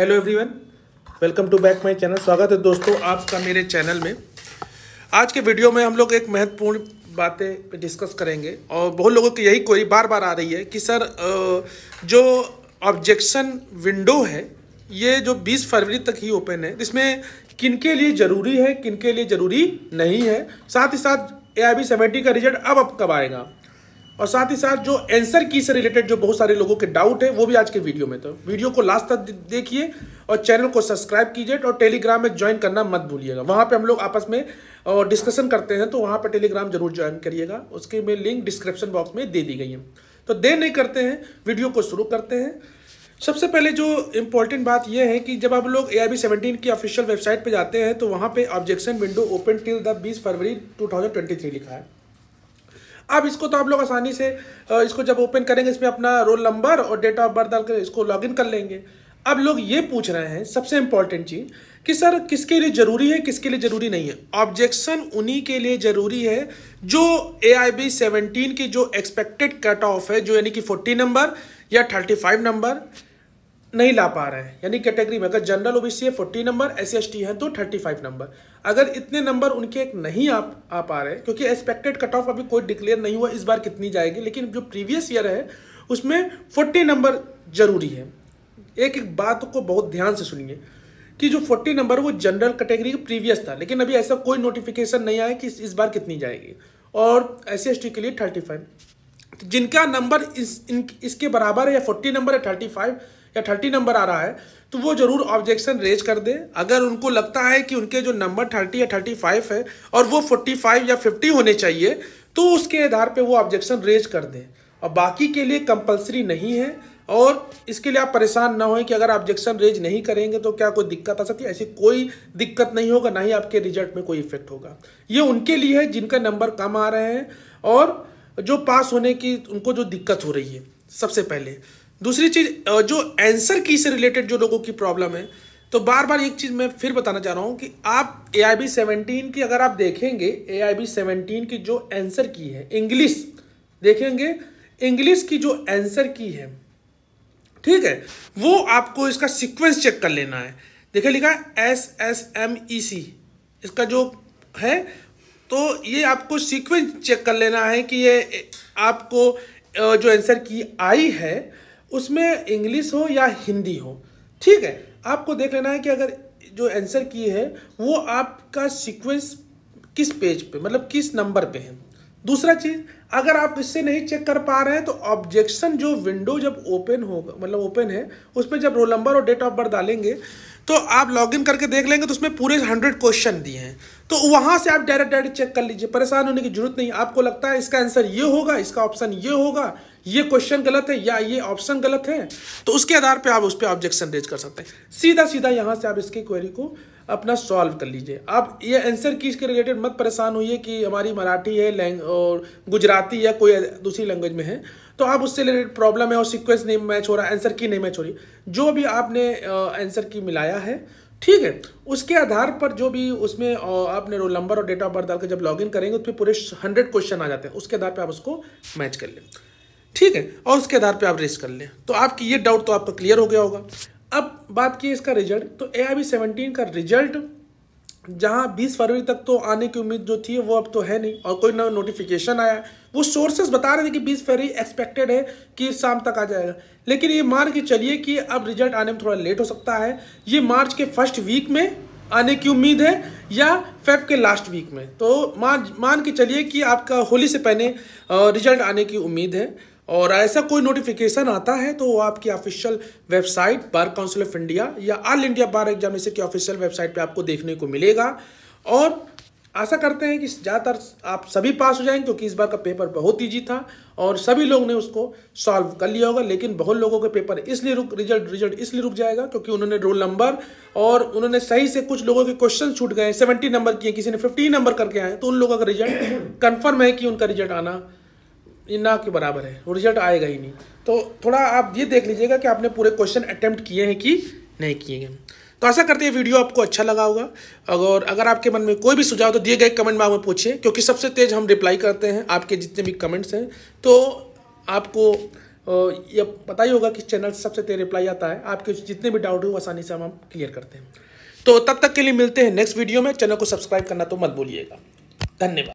hello everyone welcome to back my channel स्वागत है दोस्तों आपका मेरे चैनल में आज के वीडियो में हम लोग एक महत्वपूर्ण बातें डिस्कस करेंगे और बहुत लोगों की यही क्वेरी बार बार आ रही है कि सर जो ऑब्जेक्शन विंडो है ये जो 20 फरवरी तक ही ओपन है इसमें किन के लिए ज़रूरी है किन के लिए ज़रूरी नहीं है साथ ही साथ ए आई का रिजल्ट अब अब कब आएगा और साथ ही साथ जो एंसर की से रिलेटेड जो बहुत सारे लोगों के डाउट है वो भी आज के वीडियो में तो वीडियो को लास्ट तक देखिए और चैनल को सब्सक्राइब कीजिए और टेलीग्राम में ज्वाइन करना मत भूलिएगा वहाँ पे हम लोग आपस में डिस्कशन करते हैं तो वहाँ पर टेलीग्राम जरूर ज्वाइन करिएगा उसके में लिंक डिस्क्रिप्शन बॉक्स में दे दी गई है तो देर नहीं करते हैं वीडियो को शुरू करते हैं सबसे पहले जो इम्पोर्टेंट बात यह है कि जब आप लोग ए आई की ऑफिशियल वेबसाइट पर जाते हैं तो वहाँ पर objection window open till the बीस फरवरी टू थाउजेंड ट्वेंटी थ्री लिखा है अब इसको तो आप लोग आसानी से इसको जब ओपन करेंगे इसमें अपना रोल नंबर और डेट ऑफ बर्थ डालकर इसको लॉगिन कर लेंगे अब लोग ये पूछ रहे हैं सबसे इम्पॉर्टेंट चीज़ कि सर किसके लिए ज़रूरी है किसके लिए ज़रूरी नहीं है ऑब्जेक्शन उन्हीं के लिए ज़रूरी है जो ए आई बी सेवनटीन की जो एक्सपेक्टेड कट ऑफ है जो यानी कि फोर्टी नंबर या थर्टी फाइव नंबर नहीं ला पा रहे हैं यानी कैटेगरी में अगर जनरल ओबीसी है फोर्टी नंबर एस सी है तो थर्टी फाइव नंबर अगर इतने नंबर उनके एक नहीं आ, आ पा रहे क्योंकि एक्सपेक्टेड कट ऑफ अभी कोई डिक्लेयर नहीं हुआ इस बार कितनी जाएगी लेकिन जो प्रीवियस ईयर है उसमें फोर्टी नंबर जरूरी है एक एक बात को बहुत ध्यान से सुनिए कि जो फोर्टी नंबर वो जनरल कैटेगरी का प्रीवियस था लेकिन अभी ऐसा कोई नोटिफिकेशन नहीं आया कि इस बार कितनी जाएगी और एस सी के लिए थर्टी फाइव तो जिनका नंबर इस इन इसके बराबर है या फोर्टी नंबर है थर्टी फाइव या थर्टी नंबर आ रहा है तो वो जरूर ऑब्जेक्शन रेज कर दे अगर उनको लगता है कि उनके जो नंबर थर्टी या थर्टी फाइव है और वो फोर्टी फाइव या फिफ्टी होने चाहिए तो उसके आधार पर वो ऑब्जेक्शन रेज कर दें और बाकी के लिए कंपलसरी नहीं है और इसके लिए आप परेशान ना होए कि अगर ऑब्जेक्शन रेज नहीं करेंगे तो क्या कोई दिक्कत आ सकती है ऐसी कोई दिक्कत नहीं होगा ना ही आपके रिजल्ट में कोई इफेक्ट होगा ये उनके लिए है जिनका नंबर कम आ रहे हैं और जो पास होने की उनको जो दिक्कत हो रही है सबसे पहले दूसरी चीज़ जो आंसर की से रिलेटेड जो लोगों की प्रॉब्लम है तो बार बार एक चीज़ मैं फिर बताना चाह रहा हूँ कि आप ए आई बी सेवनटीन की अगर आप देखेंगे ए आई बी सेवनटीन की जो आंसर की है इंग्लिश देखेंगे इंग्लिश की जो आंसर की है ठीक है वो आपको इसका सीक्वेंस चेक कर लेना है देखिए लिखा S S M E C इसका जो है तो ये आपको सीक्वेंस चेक कर लेना है कि ये आपको जो आंसर की आई है उसमें इंग्लिश हो या हिंदी हो ठीक है आपको देख लेना है कि अगर जो आंसर की है वो आपका सीक्वेंस किस पेज पे मतलब किस नंबर पे है दूसरा चीज अगर आप इससे नहीं चेक कर पा रहे हैं तो ऑब्जेक्शन जो विंडो जब ओपन होगा मतलब ओपन है उस पर जब रोल नंबर और डेट ऑफ बर्थ डालेंगे तो आप लॉग इन करके देख लेंगे तो उसमें पूरे हंड्रेड क्वेश्चन दिए हैं तो वहां से आप डायरेक्ट डायरेक्ट चेक कर लीजिए परेशान होने की जरूरत नहीं आपको लगता है इसका आंसर ये होगा इसका ऑप्शन ये होगा ये क्वेश्चन गलत है या ये ऑप्शन गलत है तो उसके आधार पे आप उस पर ऑब्जेक्शन रेज कर सकते हैं सीधा सीधा यहाँ से आप इसकी क्वेरी को अपना सॉल्व कर लीजिए आप ये आंसर की इसके रिलेटेड मत परेशान होइए कि हमारी मराठी है लैंग और गुजराती या कोई दूसरी लैंग्वेज में है तो आप उससे रिलेटेड प्रॉब्लम है और सिक्वेंस नहीं मैच हो रहा आंसर की नहीं मैच हो रही जो भी आपने आंसर की मिलाया है ठीक है उसके आधार पर जो भी उसमें आपने रोल नंबर और डेट ऑफ बर्थ डाल के जब लॉग करेंगे उसमें तो पूरे हंड्रेड क्वेश्चन आ जाते हैं उसके आधार पर आप उसको मैच कर लें ठीक है और उसके आधार पे आप रेस कर लें तो आपकी ये डाउट तो आपका क्लियर हो गया होगा अब बात की इसका रिजल्ट तो ए आई सेवनटीन का रिजल्ट जहाँ 20 फरवरी तक तो आने की उम्मीद जो थी वो अब तो है नहीं और कोई नया नोटिफिकेशन आया वो सोर्सेज बता रहे थे कि 20 फरवरी एक्सपेक्टेड है कि शाम तक आ जाएगा लेकिन ये मान के चलिए कि अब रिजल्ट आने में थोड़ा लेट हो सकता है ये मार्च के फर्स्ट वीक में आने की उम्मीद है या फेब के लास्ट वीक में तो मान मान के चलिए कि आपका होली से पहले रिजल्ट आने की उम्मीद है और ऐसा कोई नोटिफिकेशन आता है तो वो आपकी official website Bar Council of India या ऑल इंडिया बार एग्जामिनेशन की ऑफिशियल वेबसाइट पे आपको देखने को मिलेगा और आशा करते हैं कि ज़्यादातर आप सभी पास हो जाएंगे क्योंकि इस बार का पेपर बहुत ईजी था और सभी लोग ने उसको सॉल्व कर लिया होगा लेकिन बहुत लोगों के पेपर इसलिए रुक रिजल्ट रिजल्ट इसलिए रुक जाएगा क्योंकि उन्होंने रोल नंबर और उन्होंने सही से कुछ लोगों के क्वेश्चन छूट गए सेवेंटी नंबर किए किसी ने फिफ्टी नंबर करके आए तो उन लोगों का रिजल्ट कन्फर्म है कि उनका रिजल्ट आना ना के बराबर है वो रिजल्ट आएगा ही नहीं तो थोड़ा आप ये देख लीजिएगा कि आपने पूरे क्वेश्चन अटैम्प्ट किए हैं कि नहीं किए हैं तो ऐसा करते हैं वीडियो आपको अच्छा लगा होगा और अगर आपके मन में कोई भी सुझाव तो दिए गए कमेंट में में पूछिए क्योंकि सबसे तेज़ हम रिप्लाई करते हैं आपके जितने भी कमेंट्स हैं तो आपको ये पता ही होगा कि चैनल से सबसे तेज रिप्लाई आता है आपके जितने भी डाउट हो आसानी से हम हम क्लियर करते हैं तो तब तक के लिए मिलते हैं नेक्स्ट वीडियो में चैनल को सब्सक्राइब करना तो मत बोलिएगा धन्यवाद